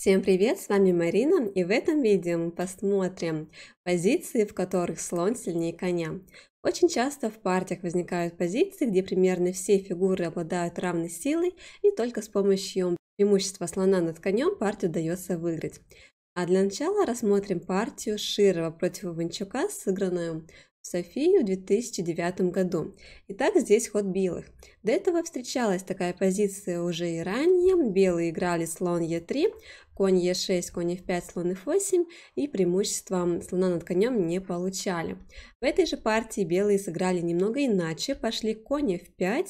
Всем привет, с вами Марина, и в этом видео мы посмотрим позиции, в которых слон сильнее коня. Очень часто в партиях возникают позиции, где примерно все фигуры обладают равной силой, и только с помощью преимущества слона над конем партию удается выиграть. А для начала рассмотрим партию Широва против Иванчука, сыгранную в Софию в 2009 году. Итак, здесь ход белых. До этого встречалась такая позиция уже и ранее. Белые играли слон Е3, конь Е6, конь F5, слон F8 и преимуществом слона над конем не получали. В этой же партии белые сыграли немного иначе, пошли конь F5,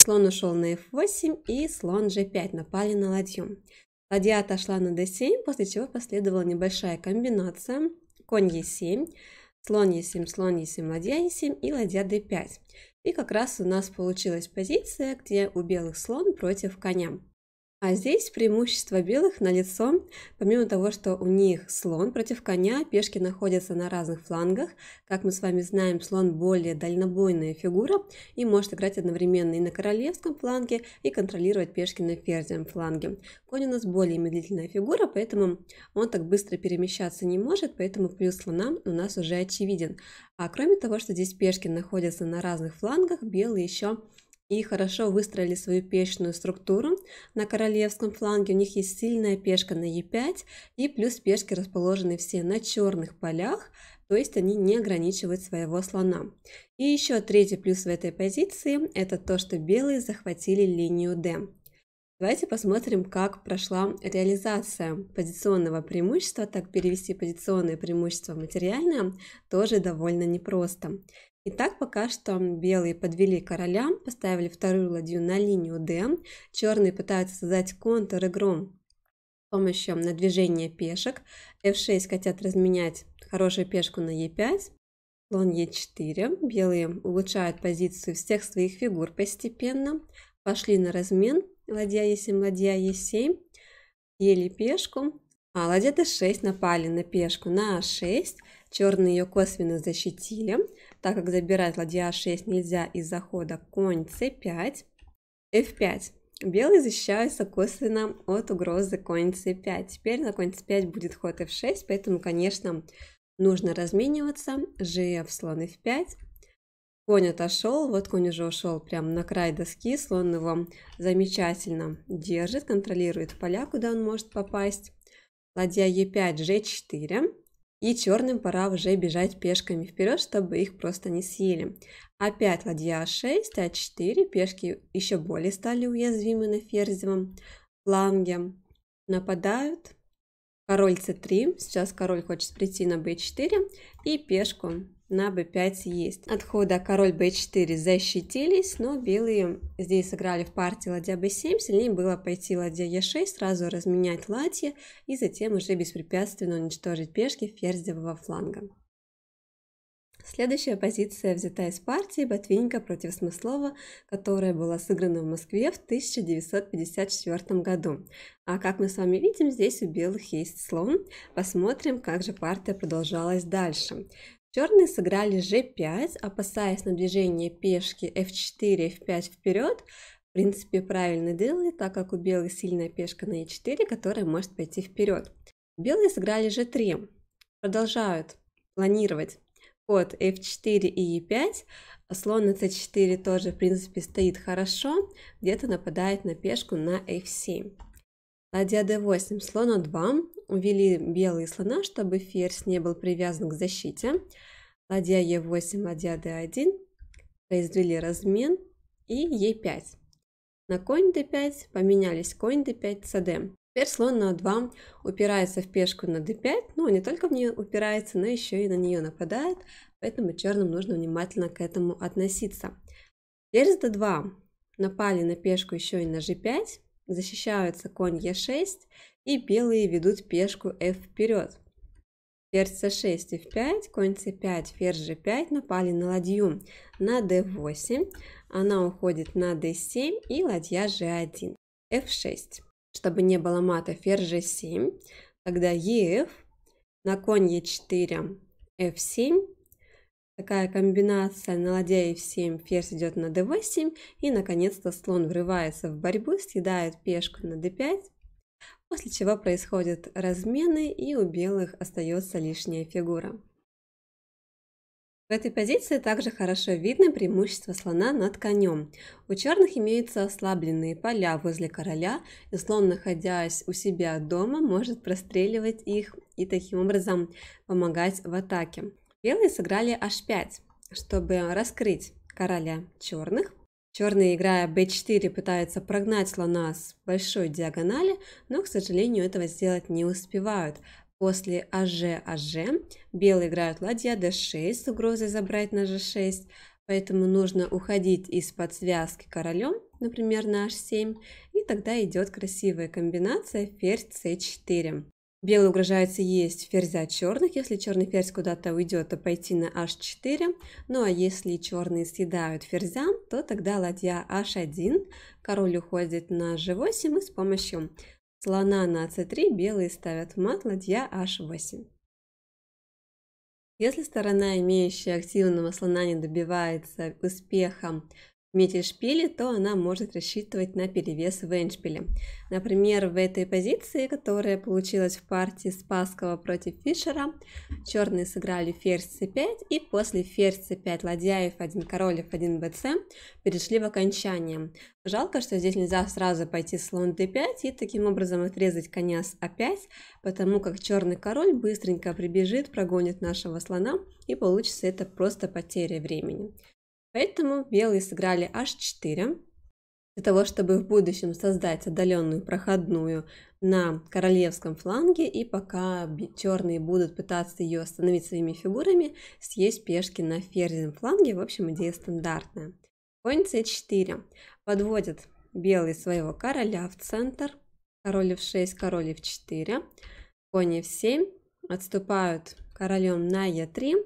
слон ушел на F8 и слон G5 напали на ладью. Ладья отошла на d7, после чего последовала небольшая комбинация. Конь e7, слон e7, слон e7, ладья e7 и ладья d5. И как раз у нас получилась позиция, где у белых слон против коня. А здесь преимущество белых на лицо, помимо того, что у них слон против коня, пешки находятся на разных флангах. Как мы с вами знаем, слон более дальнобойная фигура и может играть одновременно и на королевском фланге, и контролировать пешки на ферзевом фланге. Конь у нас более медлительная фигура, поэтому он так быстро перемещаться не может, поэтому плюс слона у нас уже очевиден. А кроме того, что здесь пешки находятся на разных флангах, белые еще и хорошо выстроили свою пешную структуру. На королевском фланге у них есть сильная пешка на e5 и плюс пешки расположены все на черных полях, то есть они не ограничивают своего слона. И еще третий плюс в этой позиции – это то, что белые захватили линию D. Давайте посмотрим, как прошла реализация позиционного преимущества. Так перевести позиционное преимущество в материальное тоже довольно непросто. Итак, пока что белые подвели короля, поставили вторую ладью на линию D, черные пытаются создать контур игром с помощью надвижения пешек. F6 хотят разменять хорошую пешку на E5, слон e 4 Белые улучшают позицию всех своих фигур постепенно. Пошли на размен, Ладья Е7, ладья Е7. Ели пешку. А ладья d6 напали на пешку на А6. Черные ее косвенно защитили, так как забирать ладья А6 нельзя из-за хода конь c5. F5. Белый защищается косвенно от угрозы конь c5. Теперь на конь c5 будет ход f6, поэтому, конечно, нужно размениваться. gf слон f5, Конь отошел, вот конь уже ушел прям на край доски, слон его замечательно держит, контролирует поля, куда он может попасть. Ладья e5, g4. И черным пора уже бежать пешками вперед, чтобы их просто не съели. Опять ладья a6, а a4, а пешки еще более стали уязвимы на ферзевом фланге. Нападают, король c3, сейчас король хочет прийти на b4 и пешку на b5 есть. Отхода король b4 защитились, но белые здесь сыграли в партии ладья b7, сильнее было пойти ладья e6, сразу разменять ладья и затем уже беспрепятственно уничтожить пешки ферзевого фланга. Следующая позиция взята из партии «Ботвинника против Смыслова», которая была сыграна в Москве в 1954 году. А как мы с вами видим, здесь у белых есть слон. Посмотрим, как же партия продолжалась дальше. Черные сыграли g5, опасаясь на движение пешки f4, f5 вперед, в принципе, правильно делали, так как у белых сильная пешка на e4, которая может пойти вперед. Белые сыграли g3, продолжают планировать ход f4 и e5. Слон на c4 тоже, в принципе, стоит хорошо. Где-то нападает на пешку на f7. Ладья d8, слон a2. Увели белые слона, чтобы ферзь не был привязан к защите. Ладья e8, ладья d1. Произвели размен и e5. На конь d5 поменялись конь d5 cd. Теперь слон на А2 упирается в пешку на d5, ну, не только в нее упирается, но еще и на нее нападает, поэтому черным нужно внимательно к этому относиться. Теперь с d2 напали на пешку еще и на g5, защищаются конь e6, и белые ведут пешку f вперед. Ферзь c6, f5, конь c5, ферзь g5 напали на ладью на d8, она уходит на d7 и ладья g1, f6 чтобы не было мата, ферзь g7, тогда ef, на конь e4, f7, такая комбинация на ладья f7, ферзь идет на d8, и наконец-то слон врывается в борьбу, съедает пешку на d5, после чего происходят размены и у белых остается лишняя фигура. В этой позиции также хорошо видно преимущество слона над конем. У черных имеются ослабленные поля возле короля, и слон, находясь у себя дома, может простреливать их и таким образом помогать в атаке. Белые сыграли h5, чтобы раскрыть короля черных. Черные, играя b4, пытаются прогнать слона с большой диагонали, но, к сожалению, этого сделать не успевают, После АЖ, АЖ белые играют ладья d6 а с угрозой забрать на g6, поэтому нужно уходить из-под связки королем, например, на h7, и тогда идет красивая комбинация ферзь c4. Белый угрожается есть ферзя черных, если черный ферзь куда-то уйдет, то пойти на h4, ну а если черные съедают ферзя, то тогда ладья h1, король уходит на g8 и с помощью Слона на c3 белые ставят мат, ладья h8. Если сторона, имеющая активного слона, не добивается успехом миди-шпиле, то она может рассчитывать на перевес в эндшпиле. Например, в этой позиции, которая получилась в партии Спаскова против Фишера, черные сыграли ферзь c5 и после ферзь c5 ладья f 1 король f 1 bc перешли в окончание. Жалко, что здесь нельзя сразу пойти слон d5 и таким образом отрезать коня с a5, а потому как черный король быстренько прибежит, прогонит нашего слона и получится это просто потеря времени. Поэтому белые сыграли h4, для того, чтобы в будущем создать отдаленную проходную на королевском фланге, и пока черные будут пытаться ее остановить своими фигурами, съесть пешки на ферзем фланге, в общем, идея стандартная. Конь c4 подводит белый своего короля в центр, король f6, король f4, конь f7, отступают королем на e3,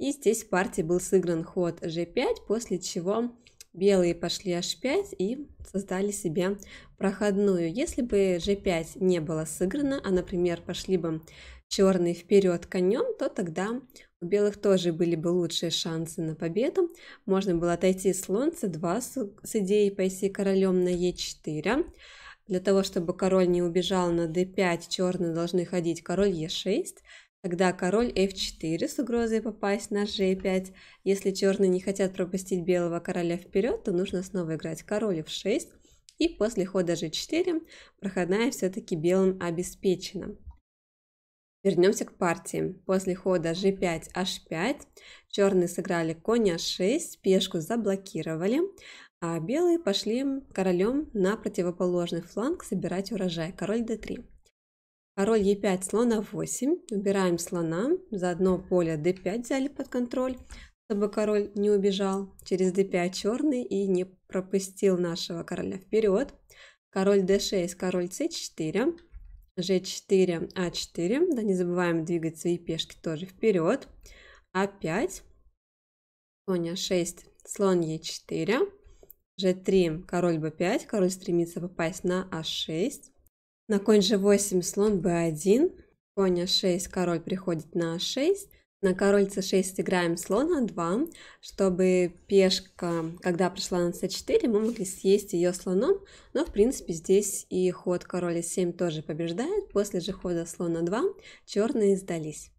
и здесь в партии был сыгран ход g5, после чего белые пошли h5 и создали себе проходную. Если бы g5 не было сыграно, а, например, пошли бы черные вперед конем, то тогда у белых тоже были бы лучшие шансы на победу. Можно было отойти слон c2 с идеей пойти королем на e4. Для того, чтобы король не убежал на d5, черные должны ходить король e6. Тогда король f4 с угрозой попасть на g5. Если черные не хотят пропустить белого короля вперед, то нужно снова играть король f6. И после хода g4 проходная все-таки белым обеспечена. Вернемся к партии. После хода g5, h5 черные сыграли конь h6, пешку заблокировали, а белые пошли королем на противоположный фланг собирать урожай, король d3. Король а Е5, слон слона 8. Убираем слона. Заодно поле d5 взяли под контроль, чтобы король не убежал через d5 черный и не пропустил нашего короля вперед. Король d6, король c4, g4, a4. Да, не забываем двигать свои пешки тоже вперед. a5, коня 6, слон e4, g3, король b5. Король стремится попасть на a6. А на конь g8 слон b1, конь a6, а король приходит на a6, на король c6 играем слон a2, чтобы пешка, когда пришла на c4, мы могли съесть ее слоном, но в принципе здесь и ход короля 7 тоже побеждает, после же хода слона 2 черные сдались.